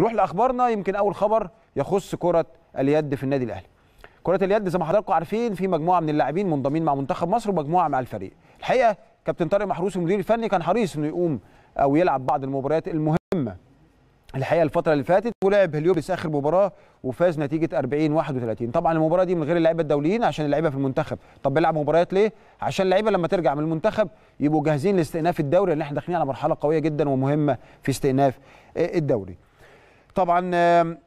نروح لاخبارنا يمكن اول خبر يخص كره اليد في النادي الاهلي كره اليد زي ما حضراتكم عارفين في مجموعه من اللاعبين منضمين مع منتخب مصر ومجموعه مع الفريق الحقيقه كابتن طارق محروس المدير الفني كان حريص انه يقوم او يلعب بعض المباريات المهمه الحقيقه الفتره اللي فاتت ولعب هليوبس اخر مباراه وفاز نتيجه 40 31 طبعا المباراه دي من غير اللعيبه الدوليين عشان اللعيبه في المنتخب طب بيلعب مباريات ليه عشان اللعيبه لما ترجع من المنتخب يبقوا جاهزين لاستئناف الدوري لان احنا داخلين على مرحله قويه جدا ومهمه في استئناف آه، الدوري طبعا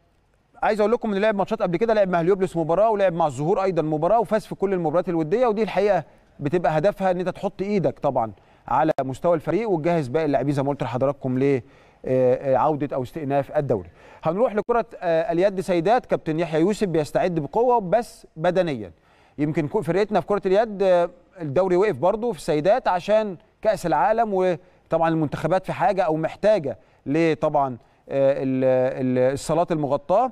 عايز اقول لكم ان لعب ماتشات قبل كده لعب مع هليوبلس مباراه ولعب مع الزهور ايضا مباراه وفاز في كل المباريات الوديه ودي الحقيقه بتبقى هدفها ان انت تحط ايدك طبعا على مستوى الفريق وتجهز باقي اللاعبين زي ما قلت لحضراتكم لعوده آه، آه، عوده او استئناف الدوري. هنروح لكره آه، اليد سيدات كابتن يحيى يوسف بيستعد بقوه بس بدنيا. يمكن فرقتنا في كره اليد الدوري وقف برضه في السيدات عشان كاس العالم وطبعا المنتخبات في حاجه او محتاجه لطبعا آه، الصالات المغطاه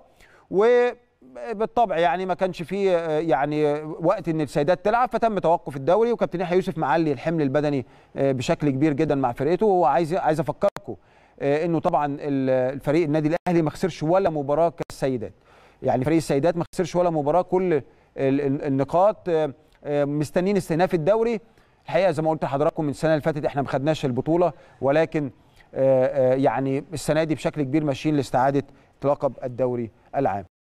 وبالطبع يعني ما كانش فيه آه، يعني وقت ان السيدات تلعب فتم توقف الدوري وكابتن يحيى يوسف معلي الحمل البدني آه، بشكل كبير جدا مع فرقته وهو عايز عايز افكركم انه طبعا الفريق النادي الاهلي ما خسرش ولا مباراه كالسيدات يعني فريق السيدات ما خسرش ولا مباراه كل النقاط مستنين استئناف الدوري الحقيقه زي ما قلت لحضراتكم من السنه اللي فاتت احنا ما خدناش البطوله ولكن آه، آه، يعني السنه دي بشكل كبير ماشيين لاستعاده لقب الدوري العام